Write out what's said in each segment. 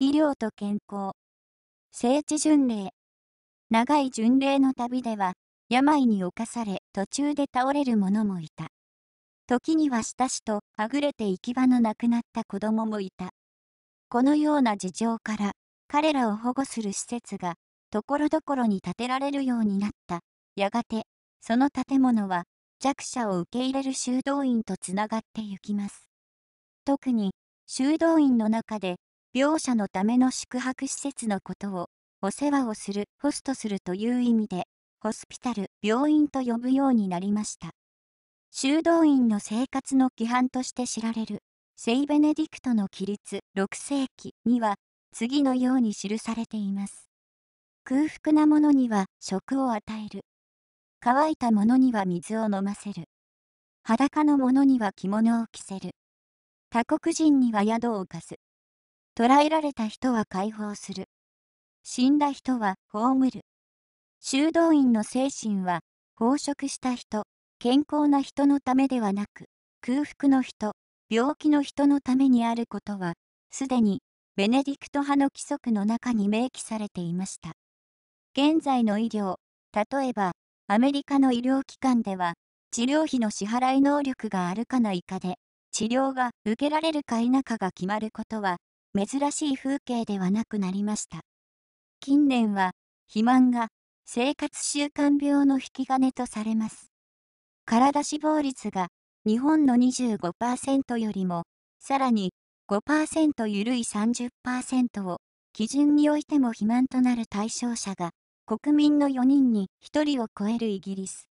医療と健康。聖地巡礼。長い巡礼の旅では、病に侵され途中で倒れる者もいた。時には親しとはぐれて行き場のなくなった子供もいた。このような事情から、彼らを保護する施設が、ところどころに建てられるようになった。やがて、その建物は、弱者を受け入れる修道院とつながってゆきます。特に、修道院の中で、病者のための宿泊施設のことを、お世話をする、ホストするという意味で、ホスピタル、病院と呼ぶようになりました。修道院の生活の規範として知られる、セイベネディクトの規律6世紀には、次のように記されています。空腹なものには食を与える。乾いたものには水を飲ませる。裸のものには着物を着せる。他国人には宿を貸す。捕らえられた人は解放する。死んだ人は葬る。修道院の精神は、飽食した人、健康な人のためではなく、空腹の人、病気の人のためにあることは、すでに、ベネディクト派の規則の中に明記されていました。現在の医療、例えば、アメリカの医療機関では、治療費の支払い能力があるかないかで、治療が受けられるか否かが決まることは、珍しい風景ではなくなりました。近年は、肥満が生活習慣病の引き金とされます。体死亡率が日本の25%よりも、さらに5%ゆるい30%を基準においても肥満となる対象者が国民の4人に1人を超えるイギリス。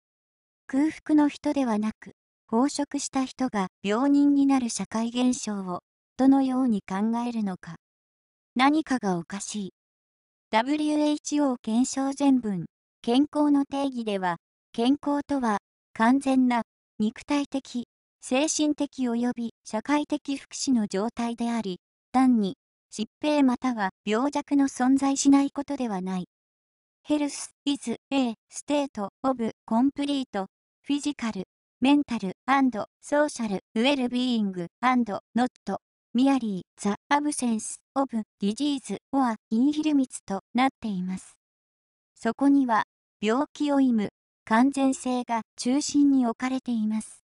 空腹の人ではなく、飽食した人が病人になる社会現象をどのように考えるのか。何かがおかしい。WHO 検証全文、健康の定義では、健康とは、完全な、肉体的、精神的及び社会的福祉の状態であり、単に、疾病または病弱の存在しないことではない。Health is a state of complete physical, mental and social well-being and not ミアリー・ザ・アブセンス・オブ・ディジーズ・オア・インヒルミツとなっています。そこには、病気を意味、完全性が中心に置かれています。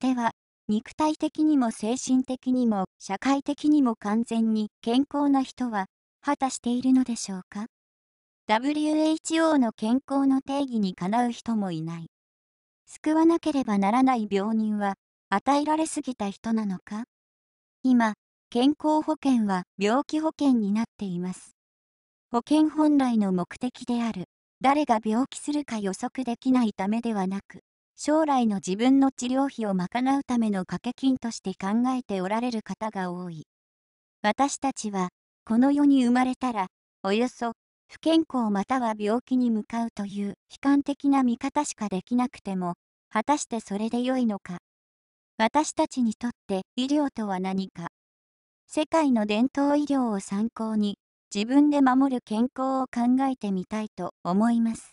では、肉体的にも精神的にも社会的にも完全に健康な人は果たしているのでしょうか WHO の健康の定義にかなう人もいない。救わなければならない病人は与えられすぎた人なのか今、健康保険は病気保険になっています。保険本来の目的である、誰が病気するか予測できないためではなく、将来の自分の治療費を賄うための掛け金として考えておられる方が多い。私たちは、この世に生まれたら、およそ、不健康または病気に向かうという悲観的な見方しかできなくても、果たしてそれで良いのか。私たちにとって医療とは何か世界の伝統医療を参考に自分で守る健康を考えてみたいと思います